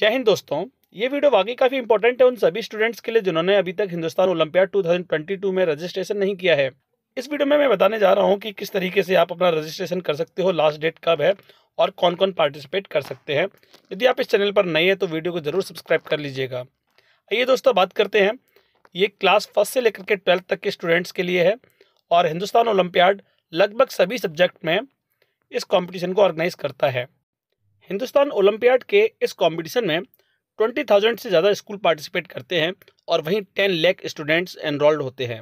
जय हिंद दोस्तों ये वीडियो वाकई काफ़ी इंपॉर्टेंट है उन सभी स्टूडेंट्स के लिए जिन्होंने अभी तक हिंदुस्तान ओलंपियाड 2022 में रजिस्ट्रेशन नहीं किया है इस वीडियो में मैं बताने जा रहा हूँ कि किस तरीके से आप अपना रजिस्ट्रेशन कर सकते हो लास्ट डेट कब है और कौन कौन पार्टिसिपेट कर सकते हैं यदि आप इस चैनल पर नए हैं तो वीडियो को ज़रूर सब्सक्राइब कर लीजिएगा आइए दोस्तों बात करते हैं ये क्लास फर्स्ट से लेकर के ट्वेल्थ तक के स्टूडेंट्स के लिए है और हिंदुस्तान ओलंपियाड लगभग सभी सब्जेक्ट में इस कॉम्पिटिशन को ऑर्गेनाइज करता है हिंदुस्तान ओलंपियाड के इस कंपटीशन में ट्वेंटी थाउजेंड से ज़्यादा स्कूल पार्टिसिपेट करते हैं और वहीं टेन लैख स्टूडेंट्स एनरोल्ड होते हैं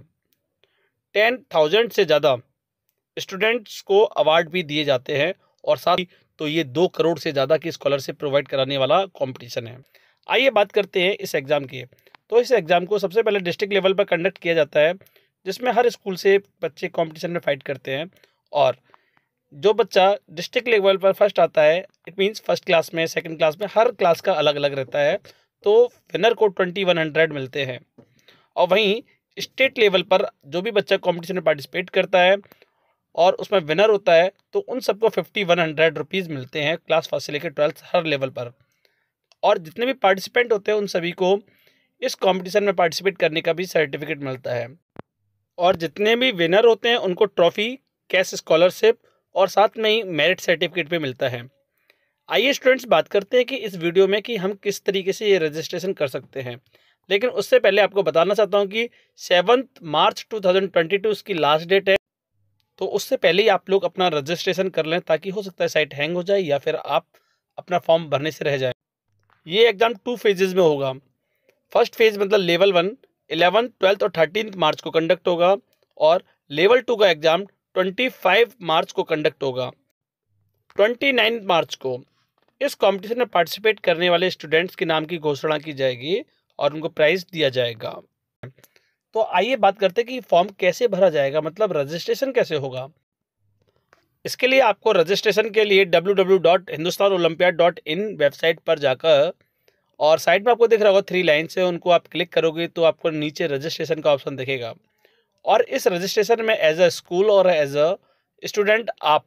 टेन थाउजेंड से ज़्यादा स्टूडेंट्स को अवार्ड भी दिए जाते हैं और साथ ही तो ये दो करोड़ से ज़्यादा की स्कॉलरशिप प्रोवाइड कराने वाला कॉम्पिटिशन है आइए बात करते हैं इस एग्ज़ाम की तो इस एग्ज़ाम को सबसे पहले डिस्ट्रिक्ट लेवल पर कंडक्ट किया जाता है जिसमें हर स्कूल से बच्चे कॉम्पिटिशन में फ़ाइट करते हैं और जो बच्चा डिस्ट्रिक्ट लेवल पर फर्स्ट आता है इट मीन्स फर्स्ट क्लास में सेकंड क्लास में हर क्लास का अलग अलग रहता है तो विनर को ट्वेंटी वन हंड्रेड मिलते हैं और वहीं स्टेट लेवल पर जो भी बच्चा कॉम्पिटिशन में पार्टिसिपेट करता है और उसमें विनर होता है तो उन सबको फिफ्टी वन हंड्रेड रुपीज़ मिलते हैं क्लास फर्स्ट से लेकर ट्वेल्थ हर लेवल पर और जितने भी पार्टिसिपेंट होते हैं उन सभी को इस कॉम्पिटिशन में पार्टिसिपेट करने का भी सर्टिफिकेट मिलता है और जितने भी विनर होते हैं उनको ट्रॉफ़ी कैश स्कॉलरशिप और साथ में ही मेरिट सर्टिफिकेट भी मिलता है आइए स्टूडेंट्स बात करते हैं कि इस वीडियो में कि हम किस तरीके से ये रजिस्ट्रेशन कर सकते हैं लेकिन उससे पहले आपको बताना चाहता हूँ कि सेवन्थ मार्च 2022 इसकी लास्ट डेट है तो उससे पहले ही आप लोग अपना रजिस्ट्रेशन कर लें ताकि हो सकता है साइट हैंग हो जाए या फिर आप अपना फॉर्म भरने से रह जाए ये एग्ज़ाम टू फेजेज़ में होगा फर्स्ट फेज़ मतलब लेवल वन एलेवन ट्वेल्थ और थर्टीन मार्च को कंडक्ट होगा और लेवल टू का एग्ज़ाम 25 मार्च को कंडक्ट होगा 29 मार्च को इस कंपटीशन में पार्टिसिपेट करने वाले स्टूडेंट्स के नाम की घोषणा की जाएगी और उनको प्राइज़ दिया जाएगा तो आइए बात करते हैं कि फॉर्म कैसे भरा जाएगा मतलब रजिस्ट्रेशन कैसे होगा इसके लिए आपको रजिस्ट्रेशन के लिए W W dot Hindustan olympiad dot in website पर जाकर और साइड में आपको दिख रहा होगा थ्री लाइन से उनको आप क्लिक करोगे तो आपको नीचे रजिस्ट्रेशन का ऑप्शन दिखेगा और इस रजिस्ट्रेशन में एज अ स्कूल और एज अ स्टूडेंट आप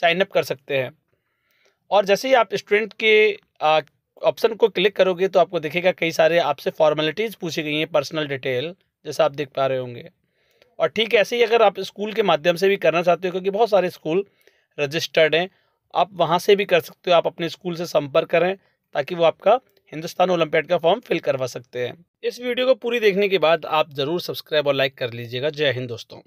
साइन अप कर सकते हैं और जैसे ही आप स्टूडेंट के ऑप्शन को क्लिक करोगे तो आपको दिखेगा कई सारे आपसे फॉर्मेलिटीज़ पूछी गई हैं पर्सनल डिटेल जैसा आप देख पा रहे होंगे और ठीक ऐसे ही अगर आप स्कूल के माध्यम से भी करना चाहते हो क्योंकि बहुत सारे स्कूल रजिस्टर्ड हैं आप वहाँ से भी कर सकते हो आप अपने स्कूल से संपर्क करें ताकि वो आपका हिंदुस्तान ओलंपियाड का फॉर्म फिल करवा सकते हैं इस वीडियो को पूरी देखने के बाद आप जरूर सब्सक्राइब और लाइक कर लीजिएगा जय हिंद दोस्तों